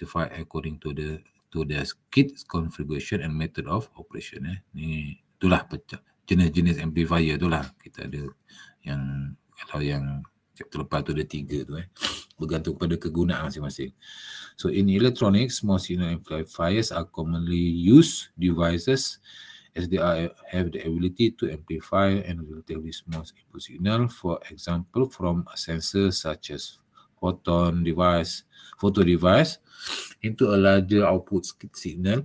specified according to the to the kit configuration and method of operation eh ni itulah pecah jenis-jenis amplifier itulah kita ada yang kalau yang chapter lepas tu ada tiga tu eh bergantung pada kegunaan masing-masing so in electronics small signal amplifiers are commonly used devices as they are, have the ability to amplify and relatively small input signal for example from a sensor such as photon device, photo device into a larger output signal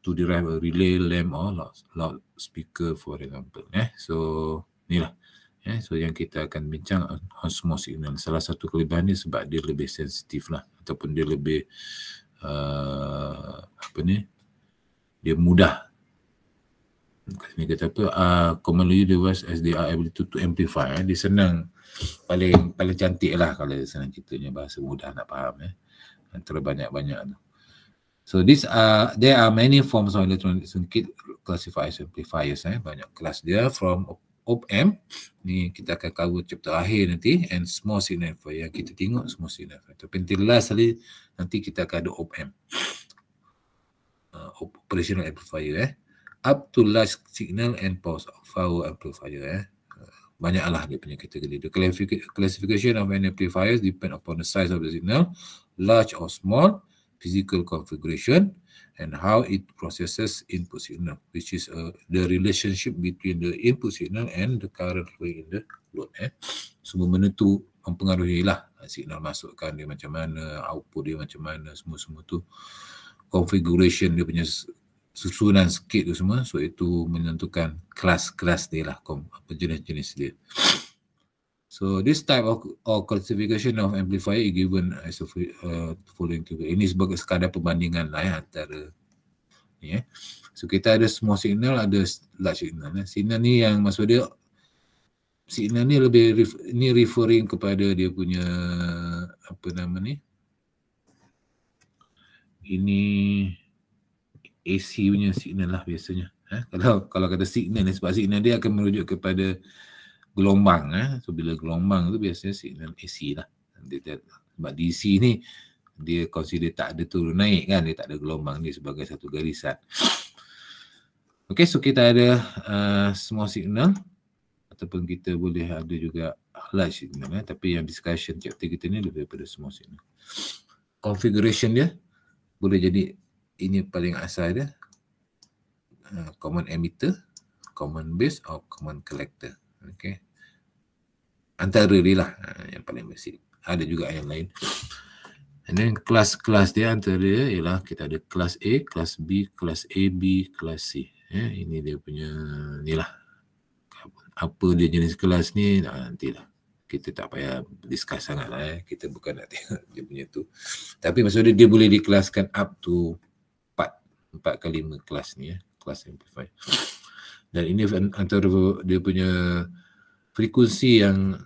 to derive a relay lamp or loud, speaker for example. Eh? So, ni lah. Eh? So, yang kita akan bincang on signal. Salah satu kelebihan ni sebab dia lebih sensitif lah. Ataupun dia lebih, uh, apa ni, dia mudah. Ini kata apa, uh, commonly device are able to, to amplify. Eh? Dia senang paling paling cantik lah kalau senang ceritanya bahasa mudah nak faham ya. Eh? Antara banyak-banyak tu. So this uh, there are many forms of electronic circuit classifiers amplifiers eh banyak kelas dia from op amp ni kita akan cover chapter akhir nanti and small signal amplifier yang kita tengok small signal amplifier tapi nanti last sekali nanti kita akan ada op amp uh, operational amplifier eh up to large signal and power amplifier eh banyaklah dia punya kategori. The classification of an amplifiers depend upon the size of the signal, large or small, physical configuration and how it processes input signal which is uh, the relationship between the input signal and the current flowing in the load eh. semua benda tu mempengaruhi lah uh, signal masukkan dia macam mana output dia macam mana semua-semua tu configuration dia punya susunan sikit tu semua so itu menentukan kelas-kelas dia lah apa jenis-jenis dia so this type of, of classification of amplifier given as a uh, following table ini sebagai sekadar perbandingan lah ya antara ni. yeah. so kita ada small signal ada large signal eh. signal ni yang maksud dia signal ni lebih ref, ni referring kepada dia punya apa nama ni ini AC punya signal lah biasanya eh? kalau kalau kata signal ni sebab signal dia akan merujuk kepada gelombang eh? so bila gelombang tu biasanya signal AC lah sebab DC ni dia consider tak ada turun naik kan dia tak ada gelombang ni sebagai satu garisan Okay, so kita ada uh, semua signal ataupun kita boleh ada juga large signal eh? tapi yang discussion chapter kita ni lebih daripada semua signal configuration dia boleh jadi ini paling asal dia uh, common emitter common base or common collector okey antara dia lah uh, yang paling basic ada juga yang lain and then kelas-kelas dia antara dia ialah kita ada kelas A kelas B kelas AB kelas C eh, ini dia punya ni lah apa dia jenis kelas ni nanti lah kita tak payah discuss sangat lah eh. kita bukan nak tengok dia punya tu tapi maksudnya dia boleh dikelaskan up to empat kali lima kelas ni ya kelas amplifier dan ini antara dia punya frekuensi yang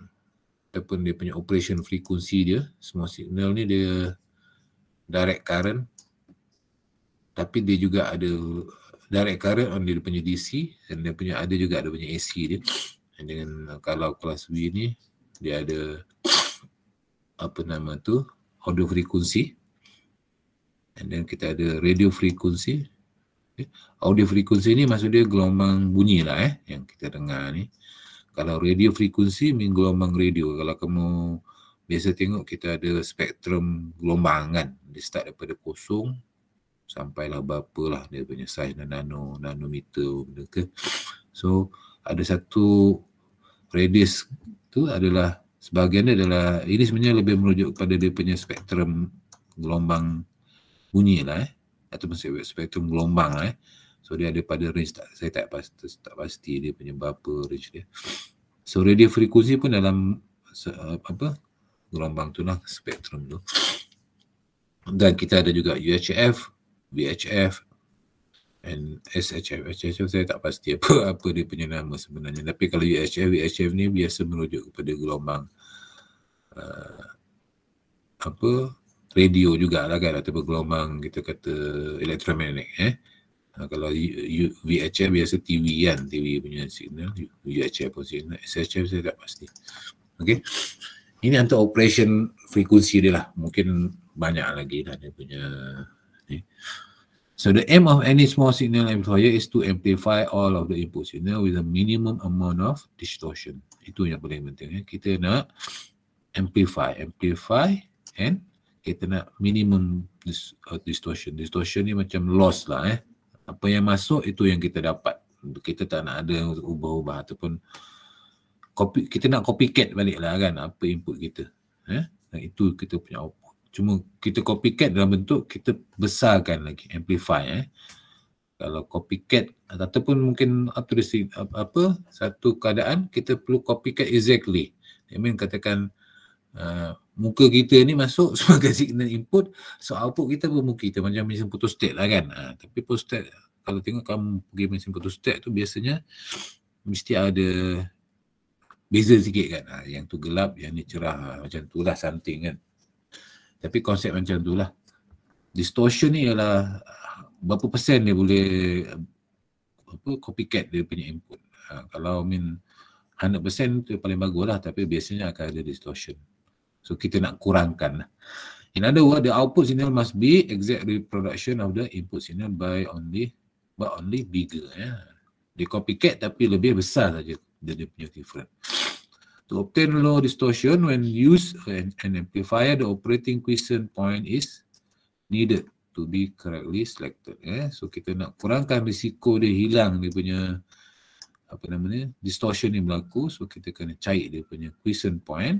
ataupun dia punya operation frekuensi dia semua signal ni dia direct current tapi dia juga ada direct current on dia punya DC dan dia punya ada juga ada punya AC dia dan dengan uh, kalau kelas V ni dia ada apa nama tu audio frekuensi And then kita ada radio frekuensi, Okay. Eh, audio frekuensi ni maksud dia gelombang bunyi lah eh yang kita dengar ni. Kalau radio frekuensi, mean gelombang radio. Kalau kamu biasa tengok kita ada spektrum gelombang kan. Dia start daripada kosong sampailah berapa lah dia punya size nano, nanometer benda ke. So ada satu radius tu adalah sebagiannya adalah ini sebenarnya lebih merujuk kepada dia punya spektrum gelombang bunyi lah eh. Ataupun spektrum gelombang lah eh. So dia ada pada range tak, saya tak pasti, tak pasti dia punya berapa range dia. So radio frekuensi pun dalam apa gelombang tu lah spektrum tu. Dan kita ada juga UHF, VHF and SHF. SHF saya tak pasti apa apa dia punya nama sebenarnya. Tapi kalau UHF, VHF ni biasa merujuk kepada gelombang uh, apa radio jugalah kan ataupun gelombang kita kata elektromagnetik eh ha, kalau VHF biasa TV kan TV punya signal VHF pun signal SHF saya tak pasti okey ini untuk operation frekuensi dia lah mungkin banyak lagi lah dia punya ni So the aim of any small signal amplifier is to amplify all of the input signal with a minimum amount of distortion. Itu yang paling penting. Eh. Kita nak amplify, amplify and kita nak minimum dis, uh, distortion. Distortion ni macam loss lah eh. Apa yang masuk itu yang kita dapat. Kita tak nak ada ubah-ubah ataupun copy, kita nak copycat balik lah kan apa input kita. Eh? Nah, itu kita punya output. Cuma kita copycat dalam bentuk kita besarkan lagi, amplify eh. Kalau copycat ataupun mungkin apa, apa satu keadaan kita perlu copycat exactly. I mean katakan uh, muka kita ni masuk sebagai signal input so output kita pun muka kita macam mesin putus state lah kan ha, tapi putus state kalau tengok kamu pergi mesin putus state tu biasanya mesti ada beza sikit kan ha, yang tu gelap yang ni cerah ha, macam tu lah something kan tapi konsep macam tu lah distortion ni ialah berapa persen dia boleh apa copycat dia punya input ha, kalau min 100% tu paling bagus lah tapi biasanya akan ada distortion So kita nak kurangkan. Lah. In other words, the output signal must be exact reproduction of the input signal by only but only bigger. Yeah. Dia copycat tapi lebih besar saja dia, dia punya different. To obtain low distortion when use an, an amplifier, the operating quiescent point is needed to be correctly selected. Yeah. So kita nak kurangkan risiko dia hilang dia punya apa namanya distortion ni berlaku. So kita kena cair dia punya quiescent point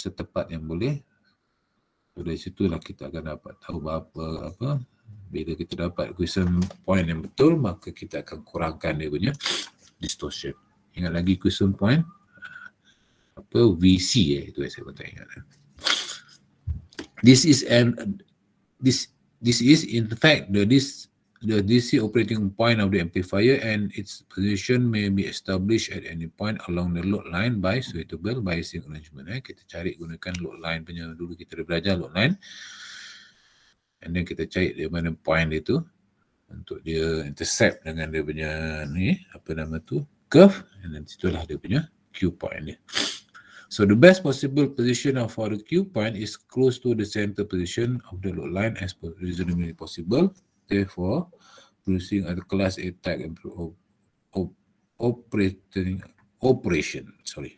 setepat yang boleh dari situ lah kita akan dapat tahu berapa apa bila kita dapat question point yang betul maka kita akan kurangkan dia punya distortion ingat lagi question point apa VC eh itu yang saya pun tak ingat eh. this is an this this is in fact the this the DC operating point of the amplifier and its position may be established at any point along the load line by suitable biasing arrangement. Eh. Kita cari gunakan load line punya dulu kita dah belajar load line. And then kita cari di mana point itu untuk dia intercept dengan dia punya ni apa nama tu curve and then situlah dia punya Q point dia. So the best possible position of our Q point is close to the center position of the load line as reasonably possible operator for producing a class attack of operating operation. Sorry.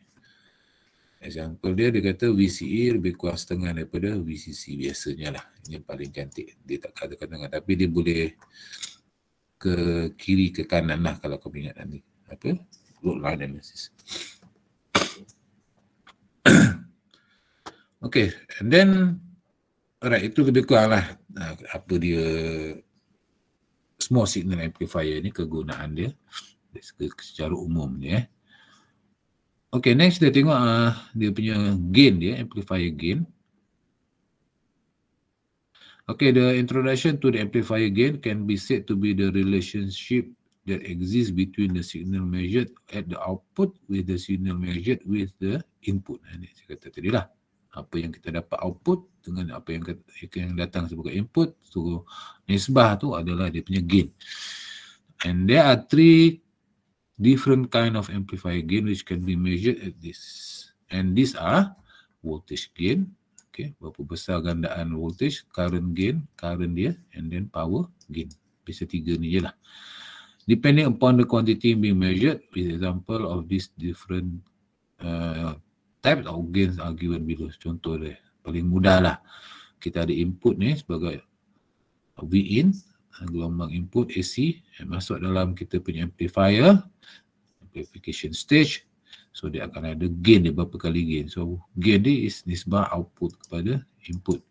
Example dia, dia kata VCE lebih kurang setengah daripada VCC biasanya lah. Ini paling cantik. Dia tak katakan dengan. Tapi dia boleh ke kiri ke kanan lah kalau kau ingat nanti. Apa? Load line analysis. okay. And then, alright. Itu lebih kurang lah. Ah, apa dia small signal amplifier ni kegunaan dia secara umum ni eh. Okay next kita tengok uh, dia punya gain dia, amplifier gain. Okay the introduction to the amplifier gain can be said to be the relationship that exists between the signal measured at the output with the signal measured with the input. Ini saya kata tadi lah. Apa yang kita dapat output dengan apa yang yang datang sebagai input tu so, nisbah tu adalah dia punya gain and there are three different kind of amplifier gain which can be measured at this and these are voltage gain okay berapa besar gandaan voltage current gain current dia and then power gain biasa tiga ni jelah depending upon the quantity being measured with example of these different uh, types of gains are given below contoh dia paling lah kita ada input ni sebagai V in gelombang input AC yang masuk dalam kita punya amplifier amplification stage so dia akan ada gain dia berapa kali gain so gain dia is nisbah output kepada input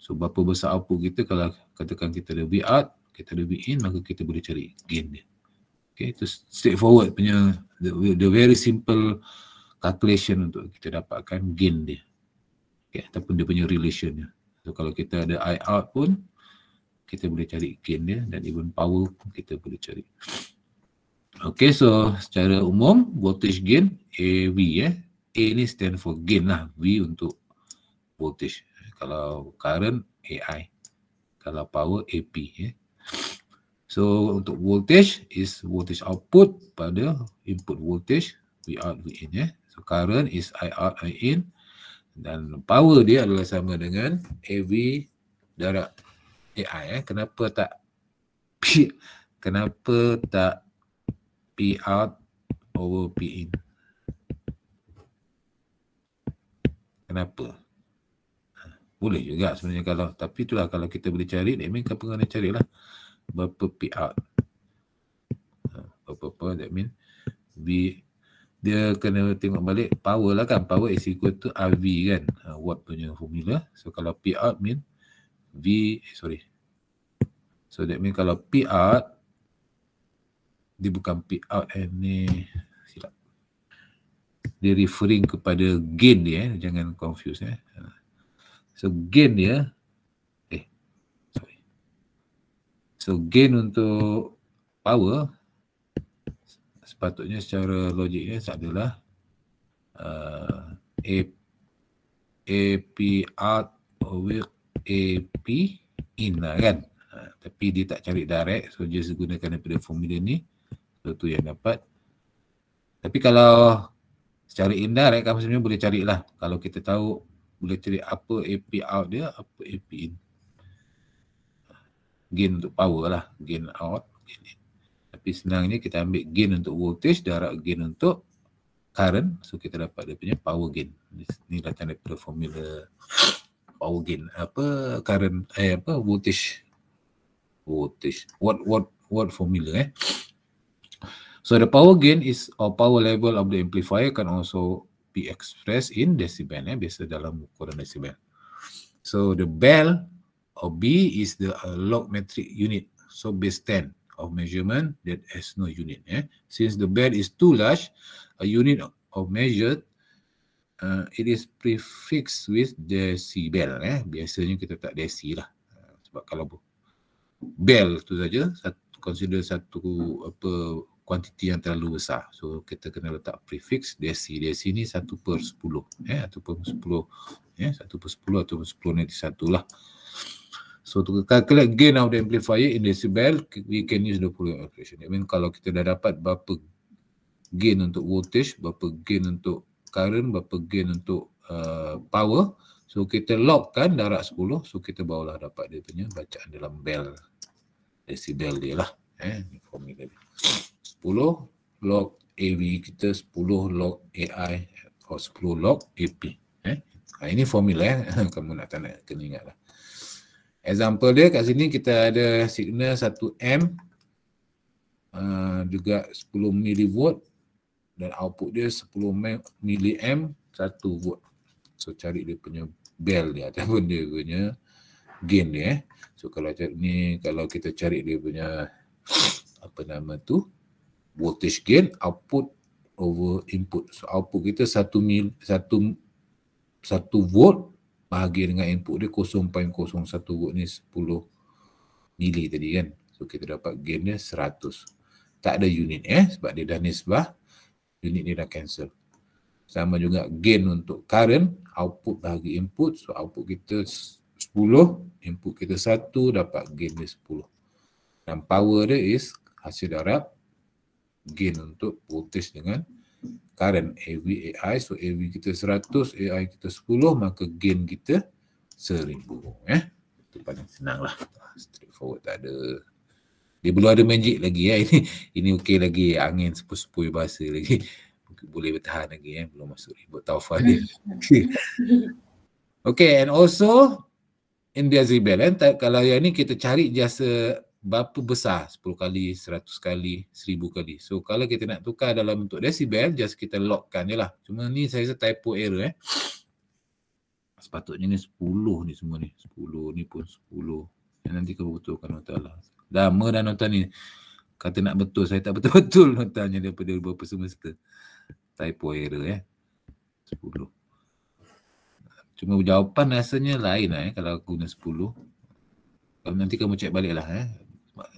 so berapa besar output kita kalau katakan kita ada V out kita ada V in maka kita boleh cari gain dia okay itu forward punya the, the very simple calculation untuk kita dapatkan gain dia okay, ataupun dia punya relation dia. So kalau kita ada I out pun kita boleh cari gain dia dan even power kita boleh cari. Okay so secara umum voltage gain AV eh. A ni stand for gain lah. V untuk voltage. Kalau current AI. Kalau power AP eh. So untuk voltage is voltage output pada input voltage V out V in eh. So current is I out I in dan power dia adalah sama dengan AV darab eh, AI eh. kenapa tak P, kenapa tak P out over P in kenapa ha, boleh juga sebenarnya kalau tapi itulah kalau kita boleh cari that mean kenapa kena carilah berapa P out ha, berapa apa that mean B dia kena tengok balik power lah kan power is equal to RV kan uh, watt punya formula so kalau P out mean V eh, sorry so that mean kalau P out dia bukan P out eh ni silap dia referring kepada gain dia eh jangan confuse eh ha. so gain dia eh sorry so gain untuk power sepatutnya secara logiknya adalah uh, AP AP out with AP in lah kan uh, tapi dia tak cari direct so just gunakan daripada formula ni so tu yang dapat tapi kalau secara indirect kamu sebenarnya boleh carilah kalau kita tahu boleh cari apa AP out dia apa AP in gain untuk power lah gain out gain in tapi senangnya kita ambil gain untuk voltage, darab gain untuk current. So kita dapat dia punya power gain. Ni datang daripada formula power gain. Apa current, eh apa voltage. Voltage. What, what, what formula eh. So the power gain is or power level of the amplifier can also be expressed in decibel eh. Biasa dalam ukuran decibel. So the bell or B is the uh, metric unit. So base 10 of measurement that has no unit. Eh? Since the band is too large, a unit of measure uh, it is prefixed with decibel. Eh? Biasanya kita tak desi lah. Uh, sebab kalau bell tu saja, consider satu apa kuantiti yang terlalu besar. So kita kena letak prefix desi. Desi ni satu per sepuluh. Eh? Ataupun sepuluh. Eh? Satu per sepuluh ataupun sepuluh nanti satu lah. So to calculate gain of the amplifier in decibel, we can use the Fourier equation. I mean kalau kita dah dapat berapa gain untuk voltage, berapa gain untuk current, berapa gain untuk uh, power. So kita log kan darab 10, so kita barulah dapat dia punya bacaan dalam bel, Decibel dia lah. Eh, formula dia. 10 log AV kita, 10 log AI, atau 10 log AP. Eh? Ha, ini formula eh. Kamu nak tak kena ingat lah. Example dia kat sini kita ada signal 1 amp uh, juga 10 millivolt dan output dia 10 milliamp 1 volt. So cari dia punya bell dia ataupun dia punya gain dia eh. So kalau ni kalau kita cari dia punya apa nama tu voltage gain output over input. So output kita 1 mil 1 1 volt bahagi dengan input dia 0.01 volt ni 10 mili tadi kan. So kita dapat gain dia 100. Tak ada unit eh sebab dia dah nisbah. Unit ni dah cancel. Sama juga gain untuk current output bahagi input. So output kita 10, input kita 1 dapat gain dia 10. Dan power dia is hasil darab gain untuk voltage dengan current AV AI so AV kita 100 AI kita 10 maka gain kita 1000 eh itu paling senang lah ah, straightforward tak ada dia belum ada magic lagi ya eh. ini ini okey lagi angin sepoi-sepoi bahasa lagi boleh bertahan lagi eh belum masuk ribut taufan dia okey and also in the Zibel, eh, kalau yang ni kita cari jasa berapa besar 10 kali, 100 kali, 1000 kali. So kalau kita nak tukar dalam bentuk decibel, just kita lockkan je lah. Cuma ni saya rasa typo error eh. Sepatutnya ni 10 ni semua ni. 10 ni pun 10. Dan nanti kau betulkan nota lah. Lama dah nota ni. Kata nak betul, saya tak betul-betul notanya daripada beberapa semester. Typo error eh. 10. Cuma jawapan rasanya lain lah eh kalau guna 10. nanti kamu check balik lah eh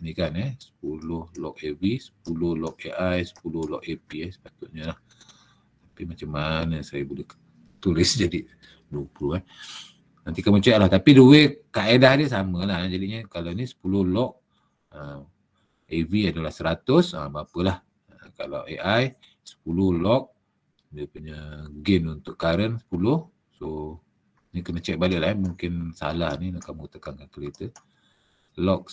ni kan eh 10 log AV 10 log AI 10 log AP eh sepatutnya lah tapi macam mana saya boleh tulis jadi 20 eh nanti kamu cek lah tapi duit kaedah dia sama lah jadinya kalau ni 10 log uh, ah, AV adalah 100 uh, ah, berapalah uh, ah, kalau AI 10 log dia punya gain untuk current 10 so ni kena cek balik lah eh. mungkin salah ni nak kamu tekankan kereta log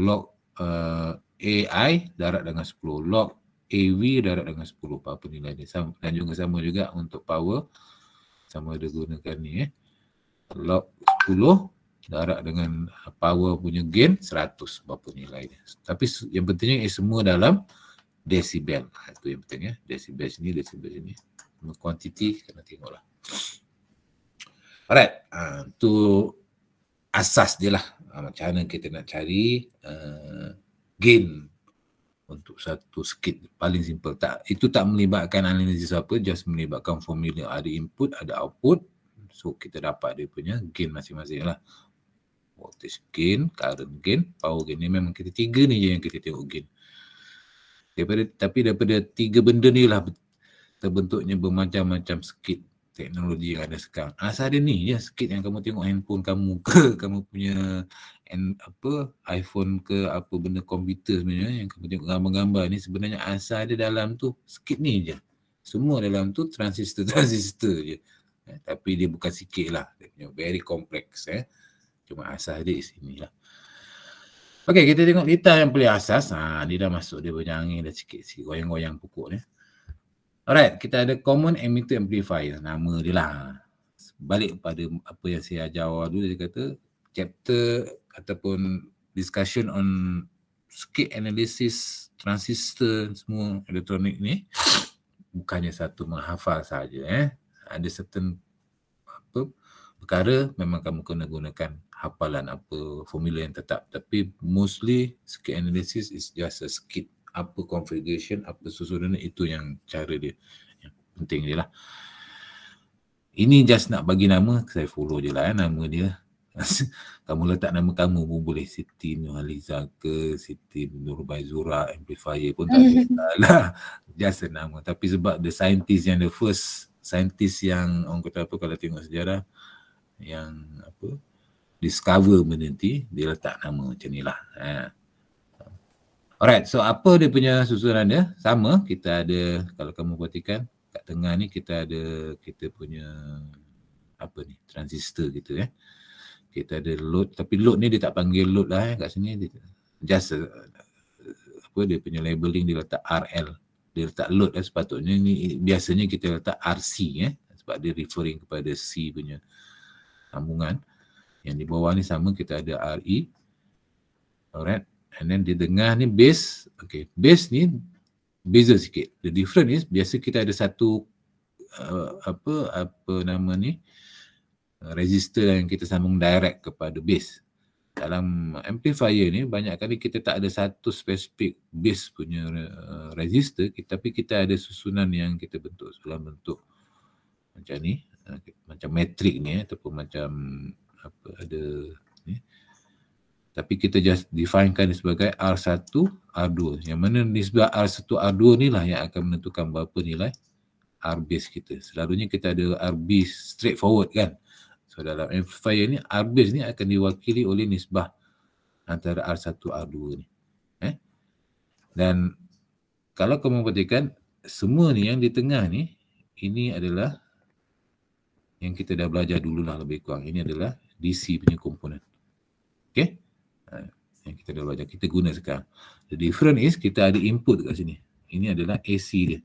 log uh, eh, AI darat dengan 10 log AV darat dengan 10 apa, -apa nilai ni sama, dan juga sama juga untuk power sama ada gunakan ni eh log 10 darat dengan eh, power punya gain 100 berapa nilai dia. tapi yang pentingnya eh, semua dalam decibel ha, itu yang penting ya eh. decibel sini decibel sini quantity kena tengoklah alright uh, ha, tu asas dia lah ha, macam mana kita nak cari uh, gain untuk satu skit paling simple tak itu tak melibatkan analisis apa just melibatkan formula ada input ada output so kita dapat dia punya gain masing-masing lah voltage gain current gain power gain ni memang kita tiga ni je yang kita tengok gain daripada, tapi daripada tiga benda ni lah terbentuknya bermacam-macam skit teknologi yang ada sekarang. Asal dia ni je sikit yang kamu tengok handphone kamu ke kamu punya and apa iPhone ke apa benda komputer sebenarnya yang kamu tengok gambar-gambar ni sebenarnya asal dia dalam tu sikit ni je. Semua dalam tu transistor-transistor je. Eh, tapi dia bukan sikit lah. Dia very complex eh. Cuma asal dia di sini lah. Okay, kita tengok litar yang paling asas. Ha, dia dah masuk dia punya dah sikit-sikit goyang-goyang pokok ni. Eh. Alright, kita ada common emitter amplifier. Nama dia lah. Balik pada apa yang saya ajar awal dulu, saya kata chapter ataupun discussion on skit analysis, transistor, semua elektronik ni bukannya satu menghafal saja. Eh. Ada certain apa perkara memang kamu kena gunakan hafalan apa formula yang tetap. Tapi mostly skit analysis is just a skit apa configuration, apa susunan itu yang cara dia yang penting dia lah. Ini just nak bagi nama, saya follow je lah eh, nama dia. kamu letak nama kamu pun boleh Siti Nurhaliza ke Siti Nurbaizura Amplifier pun tak kisahlah Just a nama Tapi sebab the scientist yang the first Scientist yang orang kata apa kalau tengok sejarah Yang apa Discover menanti Dia letak nama macam ni lah eh. Alright, so apa dia punya susunan dia? Sama, kita ada, kalau kamu perhatikan, kat tengah ni kita ada, kita punya, apa ni, transistor kita eh. Kita ada load, tapi load ni dia tak panggil load lah eh, kat sini. Dia, just, uh, apa dia punya labeling dia letak RL. Dia letak load eh, sepatutnya ni, biasanya kita letak RC eh. Sebab dia referring kepada C punya sambungan. Yang di bawah ni sama, kita ada RE. Alright, And then dia dengar ni base, Okay, base ni beza sikit. The different is biasa kita ada satu uh, apa apa nama ni uh, resistor yang kita sambung direct kepada base Dalam amplifier ni banyak kali kita tak ada satu specific base punya uh, register tapi kita ada susunan yang kita bentuk dalam bentuk macam ni. Okay. Uh, macam metric ni ataupun macam apa ada ni tapi kita just definekan sebagai R1, R2. Yang mana nisbah R1, R2 ni lah yang akan menentukan berapa nilai R base kita. Selalunya kita ada R base straight forward, kan. So dalam amplifier ni R base ni akan diwakili oleh nisbah antara R1, R2 ni. Eh? Dan kalau kamu perhatikan semua ni yang di tengah ni ini adalah yang kita dah belajar dululah lebih kurang. Ini adalah DC punya komponen. Okay yang kita dah belajar. Kita guna sekarang. The different is kita ada input kat sini. Ini adalah AC dia.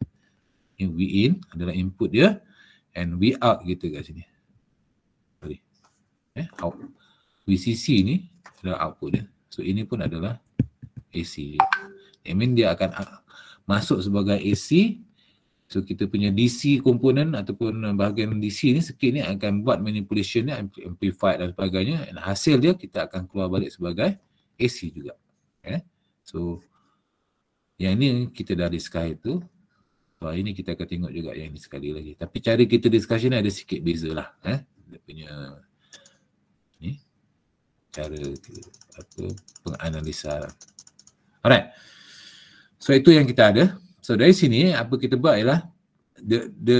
Yang V in adalah input dia and V out kita kat sini. Sorry. Eh, out. VCC ni adalah output dia. So ini pun adalah AC. I mean dia akan ah, masuk sebagai AC. So kita punya DC komponen ataupun bahagian DC ni sikit ni akan buat manipulation ni amplified dan sebagainya. And hasil dia kita akan keluar balik sebagai AC juga. Eh? So yang ini kita dah discuss itu. So hari ini kita akan tengok juga yang ini sekali lagi. Tapi cara kita discussion ada sikit beza lah. Eh? Dia punya ni, cara apa, penganalisa. Alright. So itu yang kita ada. So dari sini apa kita buat ialah the, the,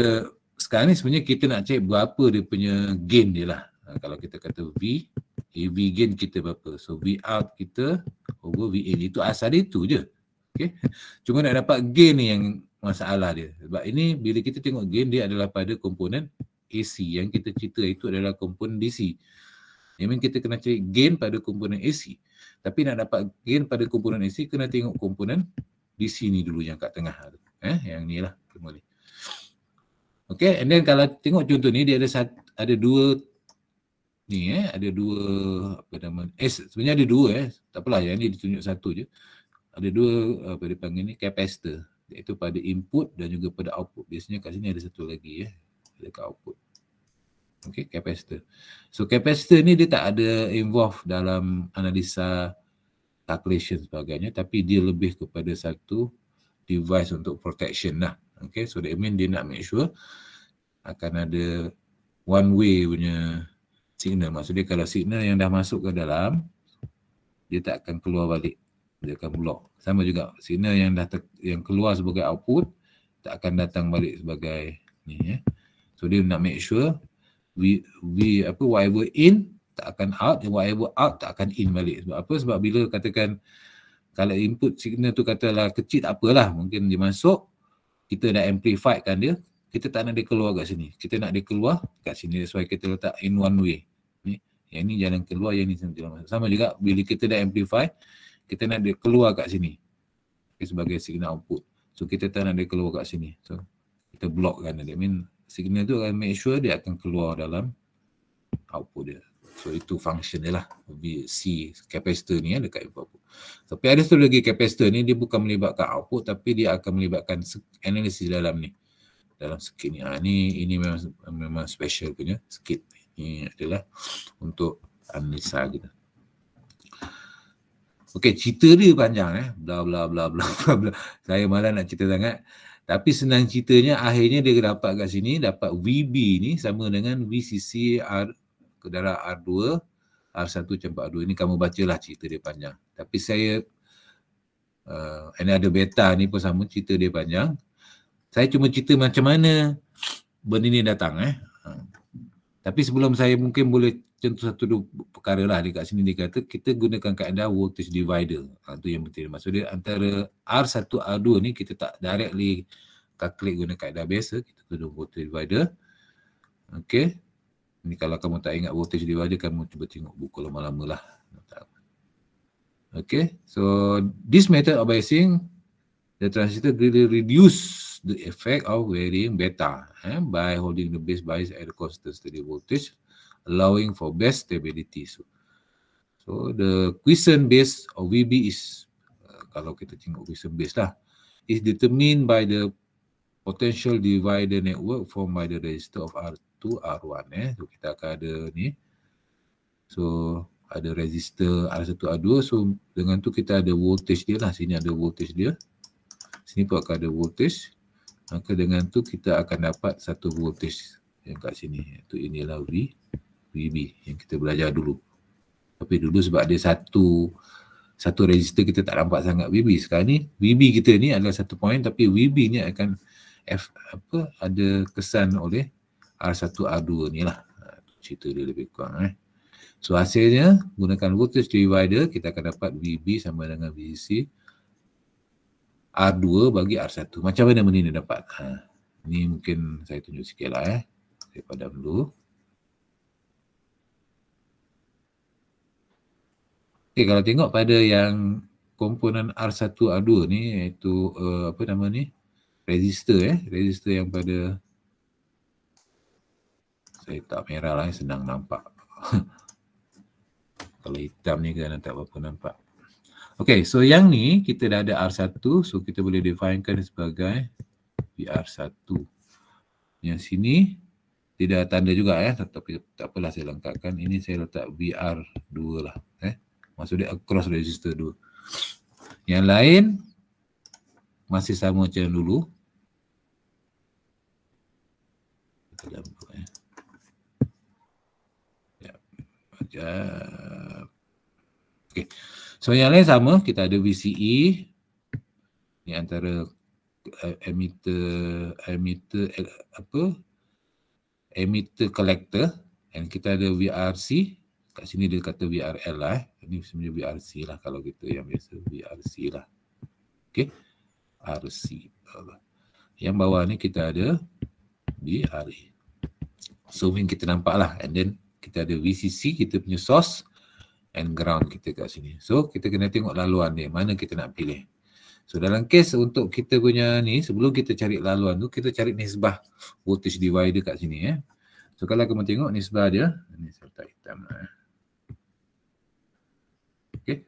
sekarang ni sebenarnya kita nak cek berapa dia punya gain dia lah. Ha, kalau kita kata V, AV gain kita berapa? So V out kita over V in. Itu asal itu je. Okay. Cuma nak dapat gain ni yang masalah dia. Sebab ini bila kita tengok gain dia adalah pada komponen AC. Yang kita cerita itu adalah komponen DC. Memang kita kena cari gain pada komponen AC. Tapi nak dapat gain pada komponen AC kena tengok komponen di sini dulu yang kat tengah. Eh, yang ni lah. Okay, and then kalau tengok contoh ni dia ada satu, ada dua ni eh ada dua apa nama eh sebenarnya ada dua eh tak apalah yang ni ditunjuk satu je ada dua apa dia panggil ni capacitor iaitu pada input dan juga pada output biasanya kat sini ada satu lagi eh dekat output okey kapasitor. so kapasitor ni dia tak ada involve dalam analisa calculation sebagainya tapi dia lebih kepada satu device untuk protection lah okey so that mean dia nak make sure akan ada one way punya signal. Maksudnya kalau signal yang dah masuk ke dalam, dia tak akan keluar balik. Dia akan block. Sama juga signal yang dah yang keluar sebagai output, tak akan datang balik sebagai ni. Ya. So dia nak make sure we, we apa whatever in tak akan out dan whatever out tak akan in balik. Sebab apa? Sebab bila katakan kalau input signal tu katalah kecil tak apalah. Mungkin dia masuk, kita dah amplify kan dia. Kita tak nak dia keluar kat sini. Kita nak dia keluar kat sini. That's why kita letak in one way. Yang ni jalan keluar, yang ni jalan masuk. Sama juga bila kita dah amplify, kita nak dia keluar kat sini. Okay, sebagai signal output. So kita tak nak dia keluar kat sini. So kita block kan dia. I mean signal tu akan make sure dia akan keluar dalam output dia. So itu function dia lah. C capacitor ni ya, dekat input output. Tapi ada satu lagi capacitor ni dia bukan melibatkan output tapi dia akan melibatkan analisis dalam ni. Dalam skit ni. Ha, ni ini memang memang special punya skit. Ini adalah untuk Anissa kita. Okey, cerita dia panjang eh. Bla bla bla bla bla. bla. Saya malas nak cerita sangat. Tapi senang ceritanya akhirnya dia dapat kat sini dapat VB ni sama dengan VCC R ke dalam R2 R1 campak R2 ini kamu bacalah cerita dia panjang. Tapi saya uh, ada beta ni pun sama cerita dia panjang. Saya cuma cerita macam mana benda ni datang eh. Tapi sebelum saya mungkin boleh contoh satu dua perkara lah dekat sini dia kata kita gunakan kaedah voltage divider. Ha, tu yang penting. Maksudnya antara R1, R2 ni kita tak directly calculate guna kaedah biasa. Kita guna voltage divider. Okay. Ini kalau kamu tak ingat voltage divider, kamu cuba tengok buku lama-lama lah. Okay. So this method of biasing the transistor greatly reduce the effect of varying beta eh, by holding the base bias at a constant steady voltage, allowing for best stability. So, so the quiescent base of VB is, uh, kalau kita tengok quiescent base lah, is determined by the potential divider network formed by the resistor of R2, R1. Eh. So, kita akan ada ni. So, ada resistor R1, R2. So, dengan tu kita ada voltage dia lah. Sini ada voltage dia. Sini pun akan ada voltage maka dengan tu kita akan dapat satu voltage yang kat sini iaitu inilah V VB yang kita belajar dulu tapi dulu sebab ada satu satu resistor kita tak nampak sangat VB sekarang ni VB kita ni adalah satu point tapi VB ni akan F, apa ada kesan oleh R1 R2 ni lah ha, cerita dia lebih kurang eh so hasilnya gunakan voltage divider kita akan dapat VB sama dengan VCC R2 bagi R1. Macam mana benda ni dapat? Ha. Ni mungkin saya tunjuk sikit lah eh. Saya padam dulu. Okay, kalau tengok pada yang komponen R1, R2 ni iaitu uh, apa nama ni? Resistor eh. Resistor yang pada saya tak merah lah eh. Senang nampak. kalau hitam ni kan tak apa-apa nampak. Okay, so yang ni kita dah ada R1 so kita boleh definekan sebagai VR1. Yang sini tidak tanda juga ya eh. tetapi tak apalah saya lengkapkan. Ini saya letak VR2 lah. Eh? Maksudnya across register 2. Yang lain masih sama macam dulu. Dalam eh. Okay. So yang lain sama, kita ada VCE ni antara eh, emitter emitter eh, apa? emitter collector and kita ada VRC kat sini dia kata VRL lah eh. ini sebenarnya VRC lah kalau kita yang biasa VRC lah Okay, RC yang bawah ni kita ada VRA e. so kita nampak lah and then kita ada VCC kita punya source and ground kita kat sini. So kita kena tengok laluan dia, mana kita nak pilih. So dalam kes untuk kita punya ni, sebelum kita cari laluan tu, kita cari nisbah voltage divider kat sini eh. So kalau kamu tengok nisbah dia, ni serta hitam lah eh. Okay.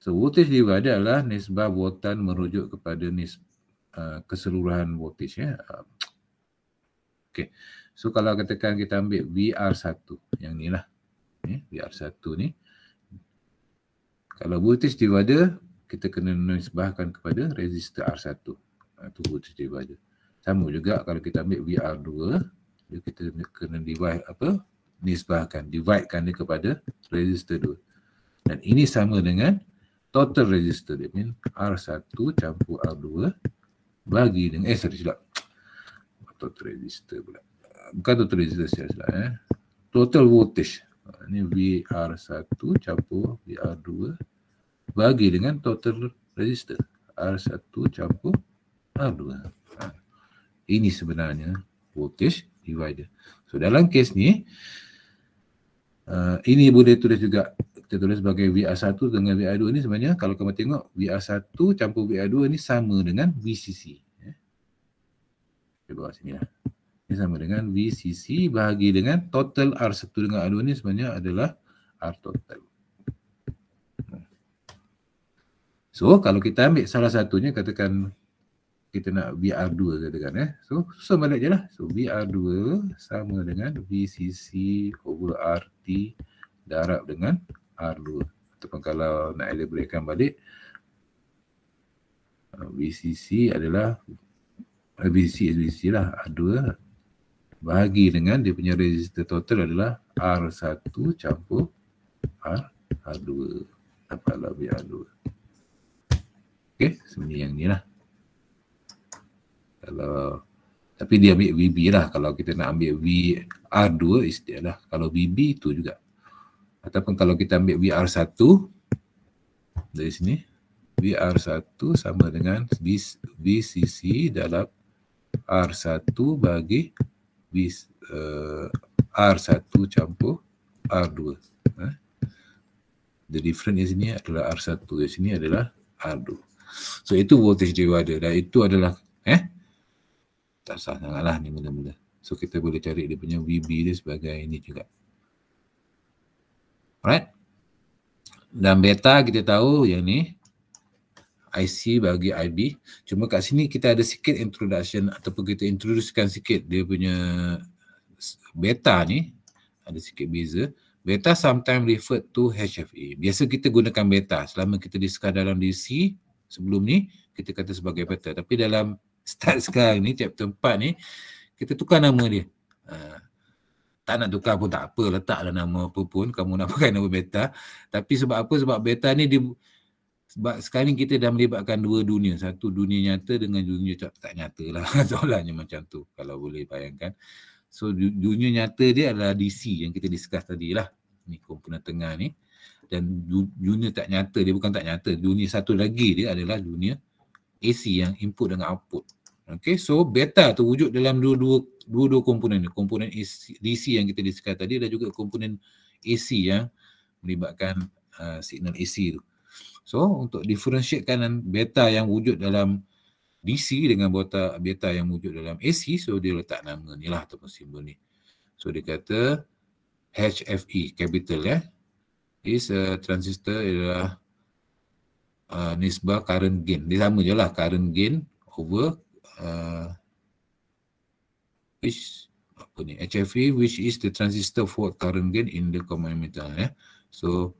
So voltage divider adalah nisbah voltan merujuk kepada nis uh, keseluruhan voltage eh. okay. So kalau katakan kita ambil VR1, yang ni lah. VR1 ni kalau voltage divider kita kena nisbahkan kepada resistor R1 itu ah, voltage divider sama juga kalau kita ambil VR2 dia kita kena divide apa nisbahkan dividekan dia kepada resistor 2 dan ini sama dengan total resistor dia mean R1 campur R2 bagi dengan eh sorry silap total resistor pula bukan total resistor silap eh total voltage ini VR1 campur VR2 bagi dengan total resistor R1 campur R2 ha. ini sebenarnya voltage divider so dalam kes ni Uh, ini boleh tulis juga kita tulis sebagai VR1 dengan VR2 ni sebenarnya kalau kamu tengok VR1 campur VR2 ni sama dengan VCC ya. Eh? Cuba sini lah. Ini sama dengan VCC bahagi dengan total R1 dengan R2 ni sebenarnya adalah R total. So kalau kita ambil salah satunya katakan kita nak VR2 katakan eh. So susah balik je lah. So VR2 sama dengan VCC over RT darab dengan R2. Ataupun kalau nak elaborakan balik uh, VCC adalah VCC, VCC lah R2 bagi dengan dia punya resistor total adalah R1 campur R2 dapatlah lebih R2 Okey, sebenarnya yang ni lah kalau tapi dia ambil VB lah kalau kita nak ambil V R2 istilah kalau VB tu juga ataupun kalau kita ambil VR1 dari sini VR1 sama dengan VCC dalam R1 bagi with uh, R1 campur R2. Eh? The different di sini adalah R1, di sini adalah R2. So itu voltage divider dan itu adalah eh tak salah lah ni mula-mula. So kita boleh cari dia punya VB dia sebagai ini juga. Alright. Dan beta kita tahu yang ni IC bagi IB. Cuma kat sini kita ada sikit introduction ataupun kita introducekan sikit dia punya beta ni ada sikit beza. Beta sometimes referred to HFE. Biasa kita gunakan beta selama kita di dalam DC sebelum ni kita kata sebagai beta. Tapi dalam start sekarang ni chapter 4 ni kita tukar nama dia. Uh, tak nak tukar pun tak apa letaklah nama apa pun kamu nak pakai nama beta. Tapi sebab apa? Sebab beta ni dia sebab sekarang kita dah melibatkan dua dunia satu dunia nyata dengan dunia tak, tak nyata lah soalannya macam tu kalau boleh bayangkan so dunia nyata dia adalah DC yang kita discuss tadi lah ni komponen tengah ni dan dunia tak nyata dia bukan tak nyata dunia satu lagi dia adalah dunia AC yang input dengan output Okay, so beta tu wujud dalam dua-dua dua-dua komponen ni. Komponen AC, DC yang kita discuss tadi dan juga komponen AC yang melibatkan uh, signal AC tu. So untuk differentiatekan beta yang wujud dalam DC dengan beta, beta yang wujud dalam AC so dia letak nama ni lah ataupun simbol ni. So dia kata HFE capital ya. Yeah. Is a uh, transistor ialah uh, nisbah current gain. Dia sama je lah current gain over uh, which apa ni HFE which is the transistor for current gain in the common metal ya. Yeah. So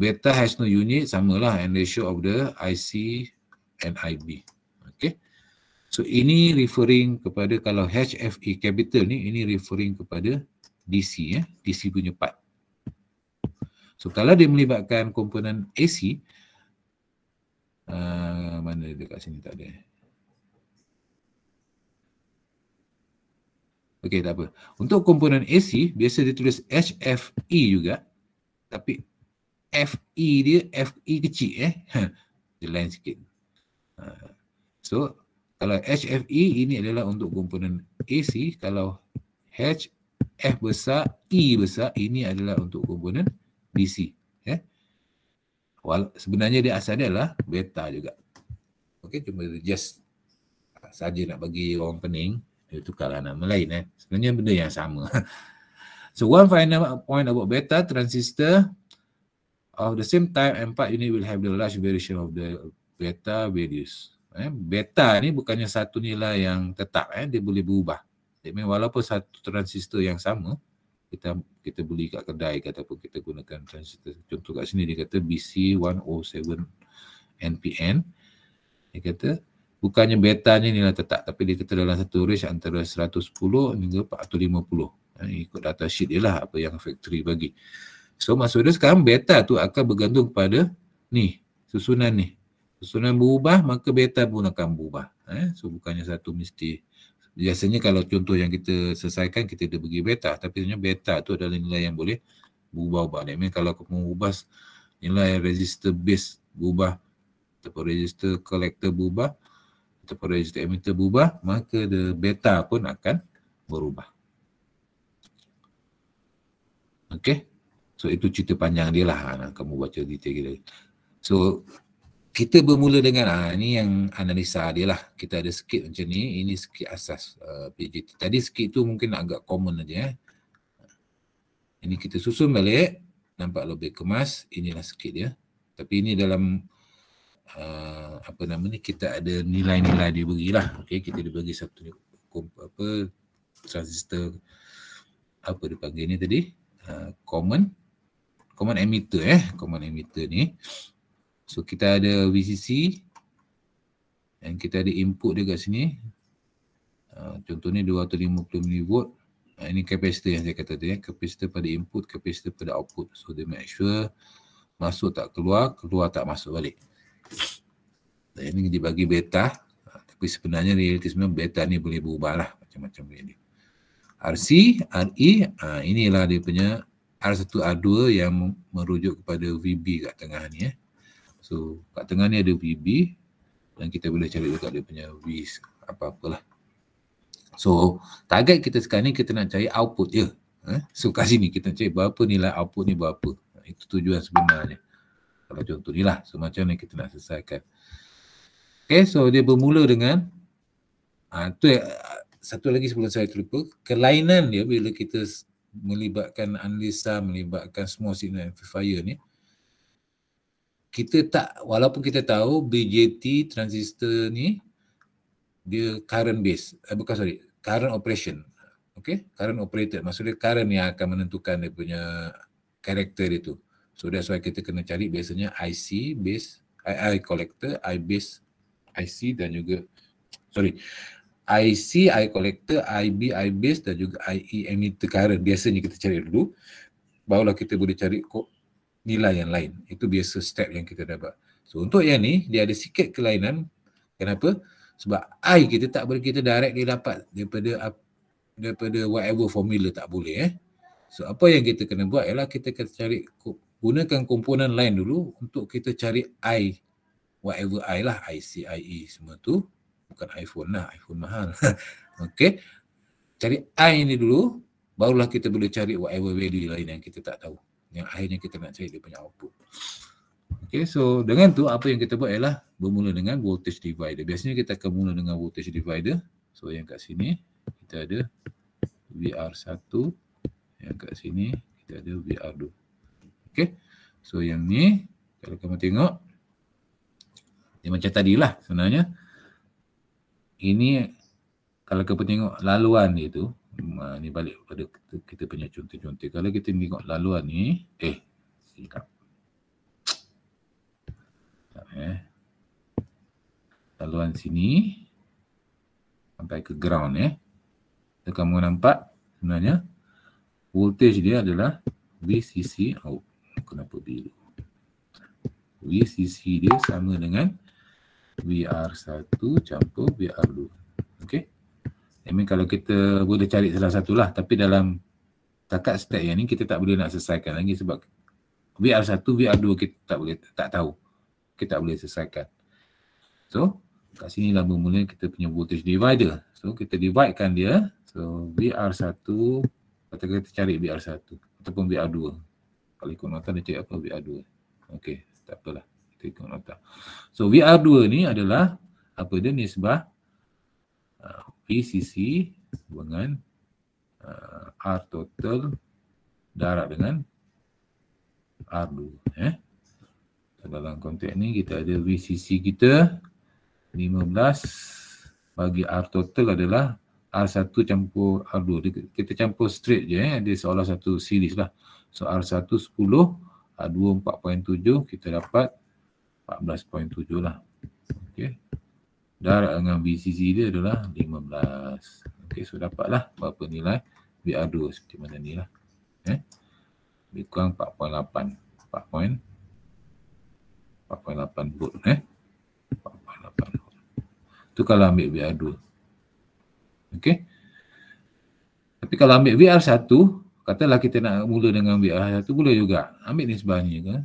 beta has no unit samalah and ratio of the IC and IB okey so ini referring kepada kalau HFE capital ni ini referring kepada DC ya eh? DC punya part so kalau dia melibatkan komponen AC uh, mana dia dekat sini tak ada Okey tak apa. Untuk komponen AC biasa ditulis HFE juga tapi FE dia FE kecil eh. Ha, dia lain sikit. Ha, so kalau HFE ini adalah untuk komponen AC. Kalau HF besar, E besar ini adalah untuk komponen DC. Eh. Wal sebenarnya dia asalnya adalah beta juga. Okay, cuma just ha, saja nak bagi orang pening dia tukarlah nama lain eh. Sebenarnya benda yang sama. So one final point about beta transistor of the same time M4 unit will have the large variation of the beta values. Eh, beta ni bukannya satu nilai yang tetap eh, dia boleh berubah. Jadi walaupun satu transistor yang sama kita kita beli kat kedai ataupun kita gunakan transistor. Contoh kat sini dia kata BC107 NPN. Dia kata bukannya beta ni nilai tetap tapi dia kata dalam satu range antara 110 hingga 450. Eh, ikut data sheet dia lah apa yang factory bagi. So maksudnya sekarang beta tu akan bergantung kepada ni, susunan ni. Susunan berubah maka beta pun akan berubah. Eh? So bukannya satu mesti. Biasanya kalau contoh yang kita selesaikan kita dah bagi beta. Tapi sebenarnya beta tu adalah nilai yang boleh berubah-ubah. Maksudnya kalau kamu mengubah nilai resistor base berubah ataupun resistor collector berubah ataupun resistor emitter berubah maka the beta pun akan berubah. Okay. So itu cerita panjang dia lah ha, nak kamu baca detail kita. So kita bermula dengan ha, ini yang analisa dia lah. Kita ada sikit macam ni. Ini sikit asas uh, PGT. Tadi sikit tu mungkin agak common aja. Eh. Ini kita susun balik. Nampak lebih kemas. Inilah sikit dia. Tapi ini dalam uh, apa nama ni kita ada nilai-nilai dia berilah. Okay, kita dia bagi satu apa transistor apa dia panggil ni tadi. Uh, common common emitter eh common emitter ni so kita ada VCC dan kita ada input dia kat sini contoh ni 250 mV ini kapasitor yang saya kata tadi eh. kapasitor pada input kapasitor pada output so dia make sure masuk tak keluar keluar tak masuk balik dan ini dia bagi beta ah, tapi sebenarnya realiti sebenarnya beta ni boleh berubah lah macam-macam ni RC, RE, ha, ah, inilah dia punya R1, R2 yang merujuk kepada VB kat tengah ni eh. So kat tengah ni ada VB dan kita boleh cari juga dia punya V apa-apalah. So target kita sekarang ni kita nak cari output je. Eh? So kat sini kita nak cari berapa nilai output ni berapa. Itu tujuan sebenarnya. Kalau contoh ni lah. So macam ni kita nak selesaikan. Okay so dia bermula dengan ha, tu, ah, satu lagi sebelum saya terlupa. Kelainan dia bila kita melibatkan Anlisa, melibatkan semua signal amplifier ni kita tak, walaupun kita tahu BJT transistor ni dia current base, eh, bukan sorry, current operation okay, current operated, maksudnya current yang akan menentukan dia punya karakter dia tu so that's why kita kena cari biasanya IC base, I, I collector, I base IC dan juga sorry IC, I collector, IB, I base dan juga IE emitter current. Biasanya kita cari dulu. Barulah kita boleh cari kod nilai yang lain. Itu biasa step yang kita dapat. So untuk yang ni, dia ada sikit kelainan. Kenapa? Sebab I kita tak boleh kita direct dia dapat daripada daripada whatever formula tak boleh eh. So apa yang kita kena buat ialah kita kena cari gunakan komponen lain dulu untuk kita cari I whatever I lah IC, IE semua tu bukan iPhone lah, iPhone mahal. Okey. Cari I ini dulu, barulah kita boleh cari whatever value lain yang kita tak tahu. Yang akhirnya kita nak cari dia punya output. Okey, so dengan tu apa yang kita buat ialah bermula dengan voltage divider. Biasanya kita akan mula dengan voltage divider. So yang kat sini kita ada VR1. Yang kat sini kita ada VR2. Okey, so yang ni kalau kamu tengok dia macam tadilah sebenarnya ini kalau kita tengok laluan dia tu ni balik pada kita, kita punya contoh-contoh kalau kita tengok laluan ni eh silap eh laluan sini sampai ke ground eh kita kamu nampak sebenarnya voltage dia adalah VCC oh kenapa biru VCC dia sama dengan VR1 campur VR2 okey? I mean kalau kita boleh cari salah satulah Tapi dalam takat step yang ni kita tak boleh nak selesaikan lagi sebab VR1, VR2 kita tak boleh, tak tahu Kita tak boleh selesaikan So kat sini lah bermula kita punya voltage divider So kita divide kan dia So VR1 Kata kita cari VR1 Ataupun VR2 Kalau ikut nota dia cari apa VR2 Okey, tak apalah tengok nota. So VR2 ni adalah apa dia nisbah uh, PCC dengan uh, R total darab dengan R2 eh. So, dalam konteks ni kita ada VCC kita 15 bagi R total adalah R1 campur R2. kita campur straight je eh. Dia seolah satu series lah. So R1 10, R2 4.7 kita dapat 14.7 lah. Okey. Darat dengan VCC dia adalah 15. Okey, so dapatlah berapa nilai VR2 seperti mana ni lah. Eh? Lebih kurang 4.8. 4.8 volt eh. 4.8 volt. Itu kalau ambil VR2. Okey. Tapi kalau ambil VR1, katalah kita nak mula dengan VR1, boleh juga. Ambil nisbahnya ke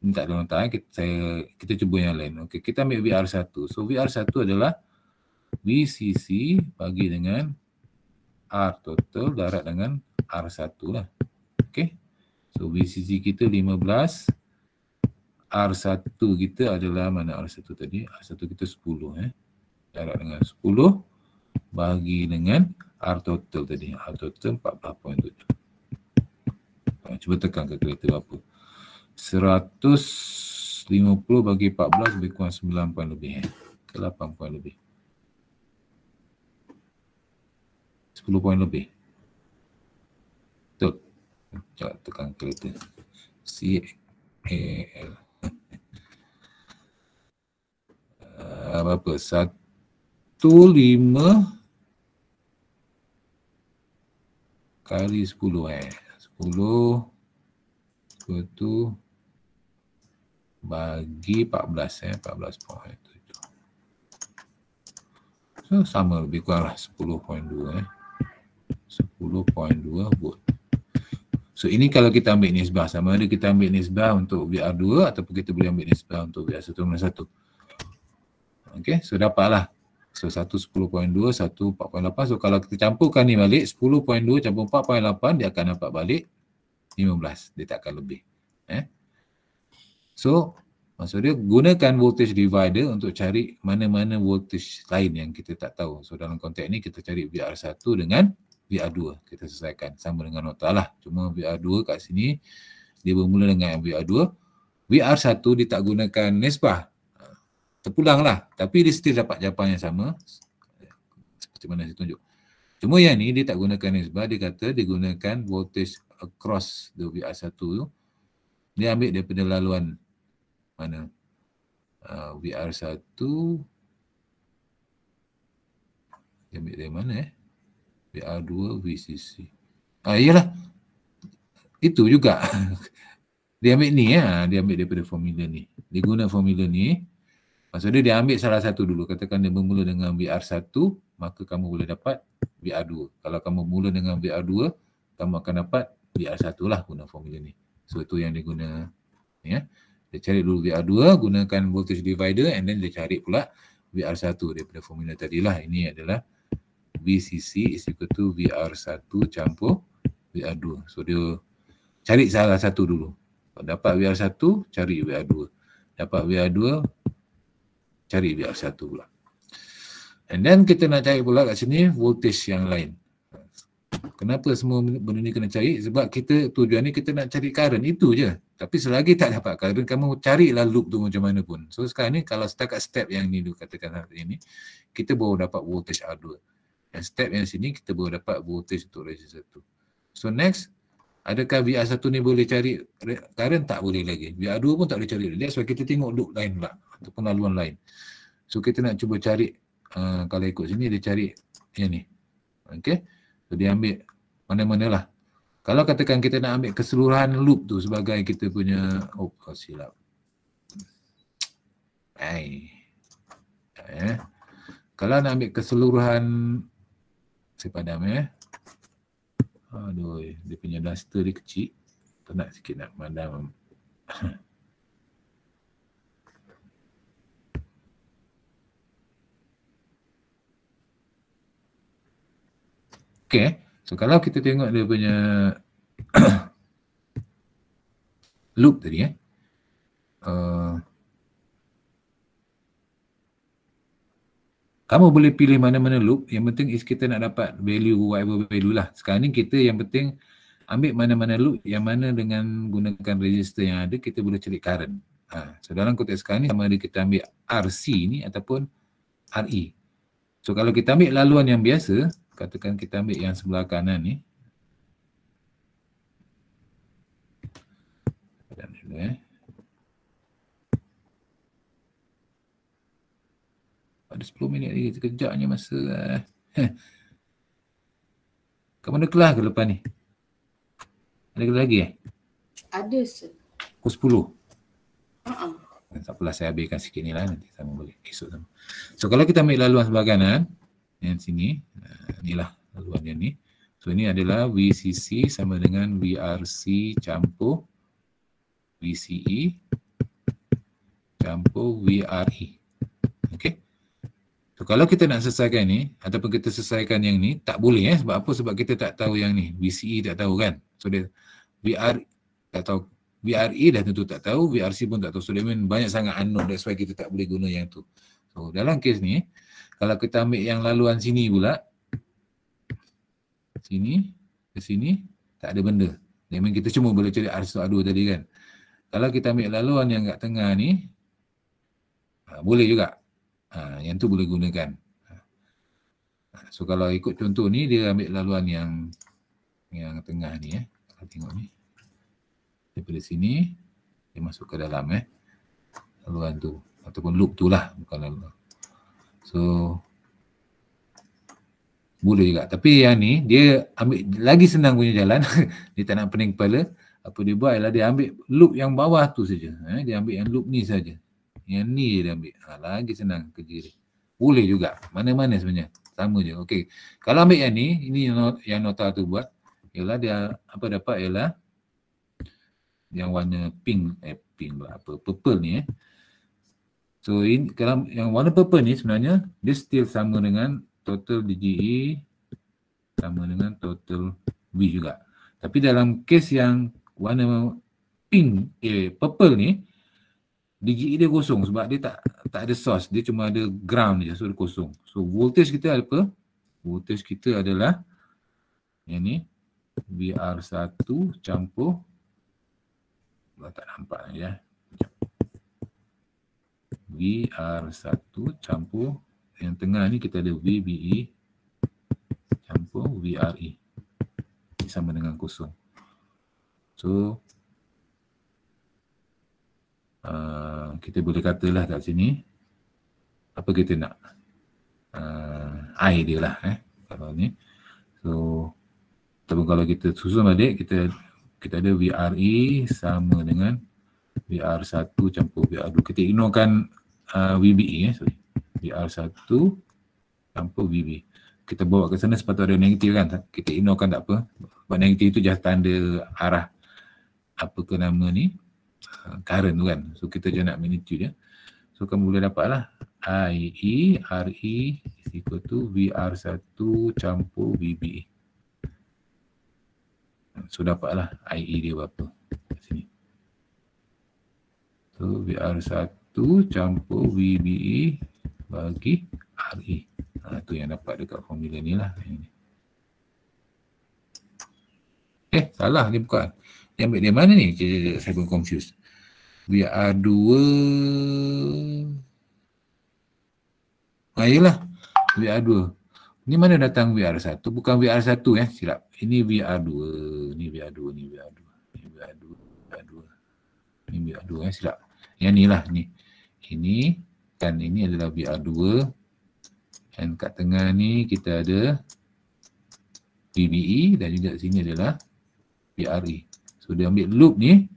ni tak ada kita, saya, kita cuba yang lain. Okey, kita ambil VR1. So VR1 adalah VCC bagi dengan R total darat dengan R1 lah. Okey, So VCC kita 15. R1 kita adalah mana R1 tadi? R1 kita 10 eh. Darat dengan 10 bagi dengan R total tadi. R total 14.7. Cuba tekan kalkulator berapa. 150 bagi 14 lebih kurang 9 poin lebih eh. 8 poin lebih 10 poin lebih betul jangan tekan kereta C A L ah, berapa 1 5 kali 10 eh 10 betul bagi 14 eh 14 poin itu itu, So sama lebih kurang lah 10.2 eh 10.2 buat. So ini kalau kita ambil nisbah sama ada kita ambil nisbah untuk VR2 ataupun kita boleh ambil nisbah untuk VR1 dan 1. Okey, so lah. So 1 10.2 1 4.8. So kalau kita campurkan ni balik 10.2 campur 4.8 dia akan dapat balik 15. Dia tak akan lebih. Eh? So maksud dia gunakan voltage divider untuk cari mana-mana voltage lain yang kita tak tahu. So dalam konteks ni kita cari VR1 dengan VR2. Kita selesaikan sama dengan nota lah. Cuma VR2 kat sini dia bermula dengan VR2. VR1 dia tak gunakan nisbah. Terpulang lah. Tapi dia still dapat jawapan yang sama. Seperti mana saya tunjuk. Cuma yang ni dia tak gunakan nisbah. Dia kata dia gunakan voltage across the VR1 tu. Dia ambil daripada laluan mana uh, VR1 dia ambil dari mana eh VR2 VCC ah iyalah itu juga dia ambil ni ya dia ambil daripada formula ni dia guna formula ni maksudnya dia ambil salah satu dulu katakan dia bermula dengan VR1 maka kamu boleh dapat VR2 kalau kamu mula dengan VR2 kamu akan dapat VR1 lah guna formula ni so itu yang dia guna ya dia cari dulu VR2 gunakan voltage divider and then dia cari pula VR1 daripada formula tadilah ini adalah VCC is equal to VR1 campur VR2 so dia cari salah satu dulu kalau dapat VR1 cari VR2 dapat VR2 cari VR1 pula and then kita nak cari pula kat sini voltage yang lain Kenapa semua benda ni kena cari? Sebab kita tujuan ni kita nak cari current. Itu je. Tapi selagi tak dapat current, kamu carilah loop tu macam mana pun. So sekarang ni kalau setakat step yang ni tu katakan hari ini, kita baru dapat voltage R2. Dan step yang sini kita baru dapat voltage untuk resistor tu. So next, adakah VR1 ni boleh cari current? Tak boleh lagi. VR2 pun tak boleh cari. That's why kita tengok loop lain lah Ataupun laluan lain. So kita nak cuba cari, uh, kalau ikut sini dia cari yang ni. Okay. So dia ambil mana-mana lah. Kalau katakan kita nak ambil keseluruhan loop tu sebagai kita punya, oh silap. Hai. Eh. Kalau nak ambil keseluruhan, si padam eh. Aduh, dia punya duster dia kecil. Tenat sikit nak madam. Okay. Eh. So kalau kita tengok dia punya loop tadi eh. Uh, kamu boleh pilih mana-mana loop. Yang penting is kita nak dapat value whatever value lah. Sekarang ni kita yang penting ambil mana-mana loop yang mana dengan gunakan register yang ada kita boleh cari current. Ha. So dalam konteks sekarang ni sama ada kita ambil RC ni ataupun RE. So kalau kita ambil laluan yang biasa katakan kita ambil yang sebelah kanan ni. Dan dulu eh. Ada 10 minit lagi sekejapnya masa. Eh. Kat mana kelas ke lepas ni? Ada kelas lagi eh? Ada sir. Pukul 10? Uh-uh. Tak apalah saya habiskan sikit ni lah nanti sama boleh esok sama. So kalau kita ambil laluan sebelah kanan, yang sini uh, eh, inilah laluannya ni so ini adalah VCC sama dengan VRC campur VCE campur VRE okey so kalau kita nak selesaikan ni ataupun kita selesaikan yang ni tak boleh eh sebab apa sebab kita tak tahu yang ni VCE tak tahu kan so dia VR e tak tahu VRE dah tentu tak tahu VRC pun tak tahu so dia banyak sangat unknown that's why kita tak boleh guna yang tu so dalam kes ni eh, kalau kita ambil yang laluan sini pula Sini ke sini Tak ada benda Memang kita cuma boleh cari R2 tadi kan Kalau kita ambil laluan yang kat tengah ni ha, Boleh juga ha, Yang tu boleh gunakan ha. Ha, So kalau ikut contoh ni dia ambil laluan yang Yang tengah ni eh Kita tengok ni Daripada sini Dia masuk ke dalam eh Laluan tu Ataupun loop tu lah Bukan laluan So boleh juga. Tapi yang ni dia ambil lagi senang punya jalan. dia tak nak pening kepala. Apa dia buat ialah dia ambil loop yang bawah tu saja. Eh, dia ambil yang loop ni saja. Yang ni je dia ambil. Ha, lagi senang kerja dia. Boleh juga. Mana-mana sebenarnya. Sama je. Okey. Kalau ambil yang ni, ini yang, not yang nota tu buat. Ialah dia apa dapat ialah yang warna pink eh pink apa purple ni eh. So in dalam yang warna purple ni sebenarnya dia still sama dengan total DGE sama dengan total B juga. Tapi dalam kes yang warna pink eh purple ni DGE dia kosong sebab dia tak tak ada source, dia cuma ada ground je so dia kosong. So voltage kita apa? Voltage kita adalah yang ni VR1 campur Kalau tak nampak ya. R 1 campur yang tengah ni kita ada B VBE campur VRE ini sama dengan kosong so uh, kita boleh katalah kat sini apa kita nak uh, I dia lah eh, kalau ni so tapi kalau kita susun balik kita kita ada VRE sama dengan VR1 campur VR2 kita ignorekan uh, VBE eh sorry VR1 tanpa VB e. kita bawa ke sana sepatutnya ada negatif kan kita ignorekan tak apa sebab negatif itu just tanda arah apa ke nama ni uh, current tu kan so kita jangan nak magnitude ya so kamu boleh dapat lah I E R E equal to V 1 campur V B e. so dapat lah I E dia berapa sini so V 1 satu campur VBE bagi RE. Ha, tu yang dapat dekat formula ni lah. Eh, salah ni bukan. Dia ambil dia mana ni? Saya pun confused. VR2 Ha, ah, yelah. VR2. Ni mana datang VR1? Bukan VR1 ya, eh. silap. Ini VR2. Ni VR2, ni VR2. Ni VR2, VR2. Ni VR2 ya, eh. silap. Yang ni lah ni ini dan ini adalah BR2 dan kat tengah ni kita ada BBE dan juga sini adalah BRE. So dia ambil loop ni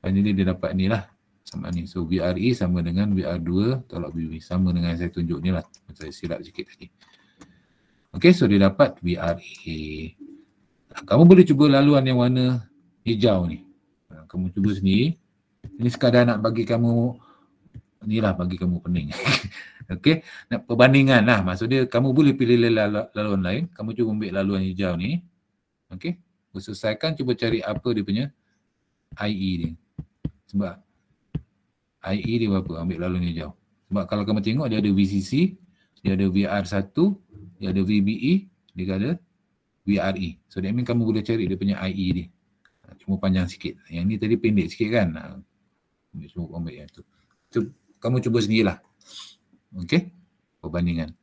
dan ini dia dapat ni lah sama ni. So BRE sama dengan BR2 tolak BBE sama dengan yang saya tunjuk ni lah. Saya silap sikit tadi. Okay so dia dapat BRE. Kamu boleh cuba laluan yang warna hijau ni. Kamu cuba sendiri. Ini sekadar nak bagi kamu inilah bagi kamu pening. Okey, nak perbandingan lah. Maksud dia kamu boleh pilih laluan lain. Kamu cuba ambil laluan hijau ni. Okey, selesaikan cuba cari apa dia punya IE ni. Sebab IE dia berapa ambil laluan hijau. Sebab kalau kamu tengok dia ada VCC, dia ada VR1, dia ada VBE, dia ada VRE. So that mean kamu boleh cari dia punya IE ni. Cuma panjang sikit. Yang ni tadi pendek sikit kan. Ambil semua ambil yang tu. So, kamu cuba sendirilah. Okey? Perbandingan.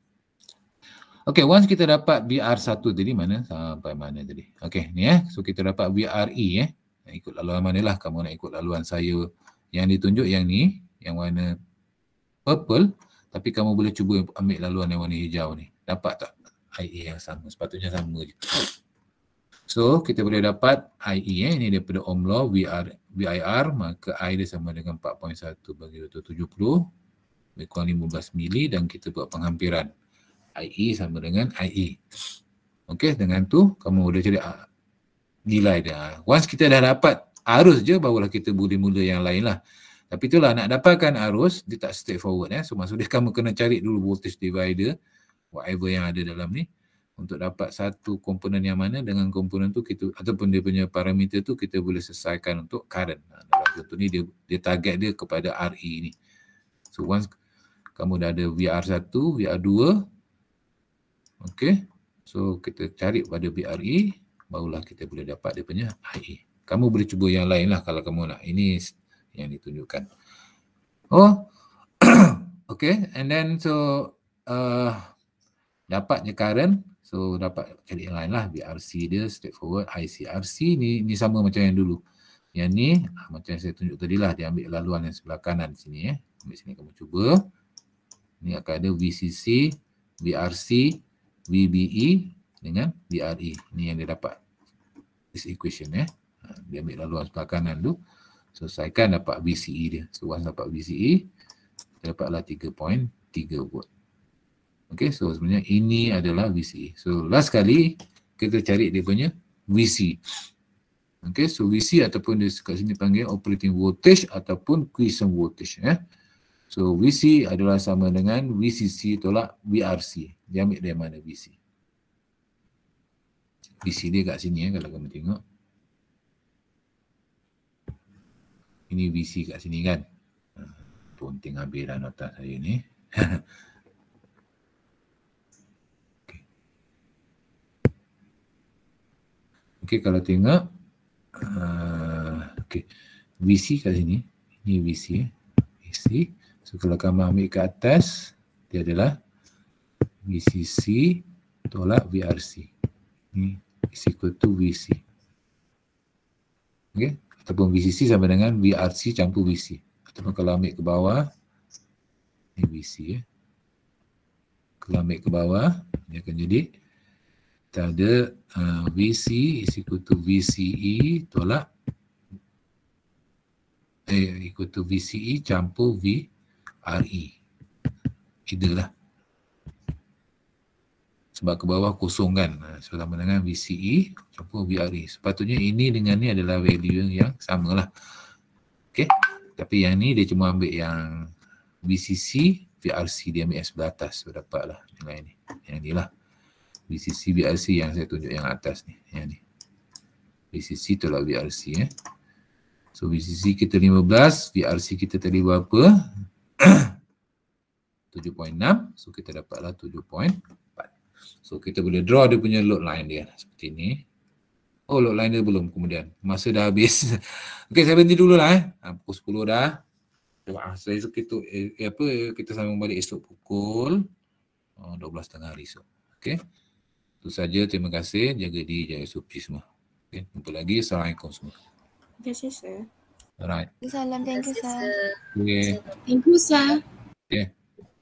Okey, once kita dapat BR1 tadi mana? Sampai mana tadi? Okey, ni eh. So kita dapat VRE eh. Nak ikut laluan lah? kamu nak ikut laluan saya yang ditunjuk yang ni, yang warna purple. Tapi kamu boleh cuba ambil laluan yang warna hijau ni. Dapat tak IE yang sama? Sepatutnya sama je. So, kita boleh dapat IE eh. Ini daripada Omlo VRE. BIR maka I dia sama dengan 4.1 bagi 270 lebih kurang 15 mili dan kita buat penghampiran IE sama dengan IE Okey, dengan tu kamu boleh cari ah, nilai dia once kita dah dapat arus je barulah kita boleh mula yang lain lah tapi itulah nak dapatkan arus dia tak straight forward ya. Eh. so maksudnya kamu kena cari dulu voltage divider whatever yang ada dalam ni untuk dapat satu komponen yang mana dengan komponen tu kita ataupun dia punya parameter tu kita boleh selesaikan untuk current. Ha, dalam contoh ni dia dia target dia kepada RE ni. So once kamu dah ada VR1, VR2 Okay, So kita cari pada BRE barulah kita boleh dapat dia punya IE. Kamu boleh cuba yang lain lah kalau kamu nak. Ini yang ditunjukkan. Oh. okay. And then so uh, dapatnya current So dapat credit line lah BRC dia forward ICRC ni ni sama macam yang dulu. Yang ni ah, macam yang saya tunjuk tadi lah dia ambil laluan yang sebelah kanan sini eh. Ambil sini kamu cuba. Ni akan ada VCC, BRC, VBE dengan DRE. Ni yang dia dapat. This equation eh. Ha, dia ambil laluan sebelah kanan tu. Selesaikan dapat VCE dia. So once dapat VCE, dia dapatlah 3.3 volt. Okay, so sebenarnya ini adalah VC. So last kali kita cari dia punya VC. Okay, so VC ataupun dia kat sini panggil operating voltage ataupun quiescent voltage. Eh. So VC adalah sama dengan VCC tolak VRC. Dia ambil dari mana VC. VC dia kat sini eh, kalau kamu tengok. Ini VC kat sini kan. Ponting ah, habis lah nota saya ni. Okey kalau tengok uh, okey VC kat sini. Ini VC eh. VC. So kalau kamu ambil ke atas dia adalah VCC tolak VRC. Ini is equal to VC. Okey ataupun VCC sama dengan VRC campur VC. Ataupun kalau ambil ke bawah ni VC eh. Kalau ambil ke bawah dia akan jadi kita ada uh, VC is equal to VCE tolak eh equal to VCE campur VRE either lah sebab ke bawah kosong kan ha, so sama dengan VCE campur VRE sepatutnya ini dengan ni adalah value yang sama lah ok tapi yang ni dia cuma ambil yang VCC VRC dia ambil yang sebelah atas so dapat lah nilai ni yang ni lah di sisi BRC yang saya tunjuk yang atas ni yang ni VCC tolak BRC eh so VCC kita 15 BRC kita tadi berapa 7.6 so kita dapatlah 7.4 so kita boleh draw dia punya load line dia seperti ni oh load line dia belum kemudian masa dah habis Okay saya berhenti dululah eh ha, pukul 10 dah Cuma so, esok kita eh, apa kita sambung balik esok pukul oh, 12.30 esok. Okay. Itu saja. Terima kasih. Jaga diri. Jaga supi semua. Okay. Jumpa lagi. Assalamualaikum semua. Terima kasih, sir. Alright. Assalamualaikum. Thank you, sir. Okay. Thank you, sir. Okay.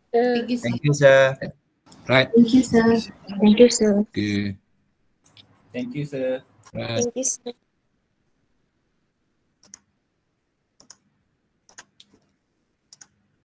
Thank you, sir. Right. Thank you, sir. Thank you, sir. Okay. Thank you, sir. Right. Thank you, sir.